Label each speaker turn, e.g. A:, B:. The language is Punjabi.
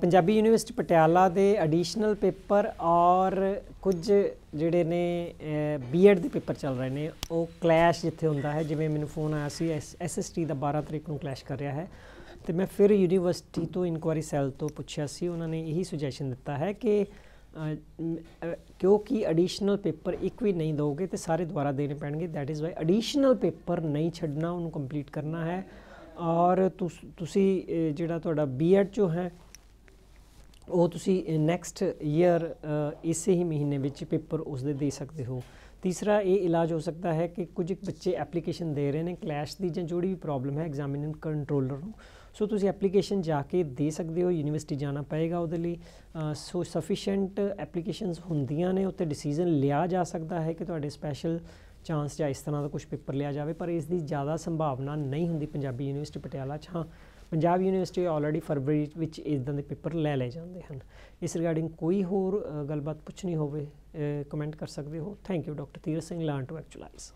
A: ਪੰਜਾਬੀ ਯੂਨੀਵਰਸਿਟੀ ਪਟਿਆਲਾ ਦੇ ਐਡੀਸ਼ਨਲ ਪੇਪਰ ਔਰ ਕੁਝ ਜਿਹੜੇ ਨੇ ਬੀਐਡ ਦੇ ਪੇਪਰ ਚੱਲ ਰਹੇ ਨੇ ਉਹ ਕਲੈਸ਼ ਜਿੱਥੇ ਹੁੰਦਾ ਹੈ ਜਿਵੇਂ ਮੈਨੂੰ ਫੋਨ ਆਇਆ ਸੀ ਐਸਐਸਟੀ ਦਾ 12 ਤਰੀਕ ਨੂੰ ਕਲੈਸ਼ ਕਰ ਰਿਹਾ ਹੈ ਤੇ ਮੈਂ ਫਿਰ ਯੂਨੀਵਰਸਿਟੀ ਤੋਂ ਇਨਕੁਆਰੀ ਸੈੱਲ ਤੋਂ ਪੁੱਛਿਆ ਸੀ ਉਹਨਾਂ ਨੇ ਇਹੀ ਸੁਜੈਸ਼ਨ ਦਿੱਤਾ ਹੈ ਕਿ ਕਿਉਂਕਿ ਐਡੀਸ਼ਨਲ ਪੇਪਰ ਇੱਕ ਵੀ ਨਹੀਂ ਦੋਗੇ ਤੇ ਸਾਰੇ ਦੁਬਾਰਾ ਦੇਣੇ ਪੈਣਗੇ that is why additional paper ਨਹੀਂ ਛੱਡਣਾ ਉਹਨੂੰ ਕੰਪਲੀਟ ਕਰਨਾ ਹੈ ਔਰ ਤੁਸੀਂ ਜਿਹੜਾ ਤੁਹਾਡਾ ਬੀਐਡ ਜੋ ਹੈ ਉਹ ਤੁਸੀਂ ਨੈਕਸਟ ਈਅਰ ਇਸੇ ਹੀ ਮਹੀਨੇ ਵਿੱਚ ਪੇਪਰ ਉਸ ਦੇ ਦੇ ਸਕਦੇ ਹੋ ਤੀਸਰਾ ਇਹ ਇਲਾਜ ਹੋ ਸਕਦਾ ਹੈ ਕਿ ਕੁਝ ਬੱਚੇ ਐਪਲੀਕੇਸ਼ਨ ਦੇ ਰਹੇ ਨੇ ਕਲੈਸ਼ ਦੀ ਜਾਂ ਜੁੜੀ ਵੀ ਪ੍ਰੋਬਲਮ ਹੈ ਐਗਜ਼ਾਮਿਨਿੰਗ ਕੰਟਰੋਲਰ ਨੂੰ ਸੋ ਤੁਸੀਂ ਐਪਲੀਕੇਸ਼ਨ ਜਾ ਕੇ ਦੇ ਸਕਦੇ ਹੋ ਯੂਨੀਵਰਸਿਟੀ ਜਾਣਾ ਪਏਗਾ ਉਹਦੇ ਲਈ ਸੋ ਸਫੀਸ਼ੀਐਂਟ ਐਪਲੀਕੇਸ਼ਨਸ ਹੁੰਦੀਆਂ ਨੇ ਉੱਤੇ ਡਿਸੀਜਨ ਲਿਆ ਜਾ ਸਕਦਾ ਹੈ ਕਿ ਤੁਹਾਡੇ ਸਪੈਸ਼ਲ ਚਾਂਸ ਜਾਂ ਇਸ ਤਰ੍ਹਾਂ ਦਾ ਕੁਝ ਪੇਪਰ ਲਿਆ ਜਾਵੇ ਪਰ ਇਸ ਦੀ ਜ਼ਿਆਦਾ ਸੰਭਾਵਨਾ ਨਹੀਂ ਹੁੰਦੀ ਪੰਜਾਬੀ ਯੂਨੀਵਰਸਿਟੀ ਪਟਿਆਲਾ 'ਚ ਹਾਂ ਪੰਜਾਬ ਯੂਨੀਵਰਸਿਟੀ ਆਲਰੇਡੀ ਫਰਵਰੀ ਵਿੱਚ ਇਦਾਂ ਦੇ ਪੇਪਰ ਲੈ ਲਏ ਜਾਂਦੇ ਹਨ ਇਸ ਰਿਗਾਰਡਿੰਗ ਕੋਈ ਹੋਰ ਗੱਲਬਾਤ ਪੁੱਛਣੀ ਹੋਵੇ ਕਮੈਂਟ ਕਰ ਸਕਦੇ ਹੋ ਥੈਂਕ ਯੂ ਡਾਕਟਰ ਤੀਰ ਸਿੰਘ ਲਾਂਟ ਐਕਚੁਅਲਾਈਜ਼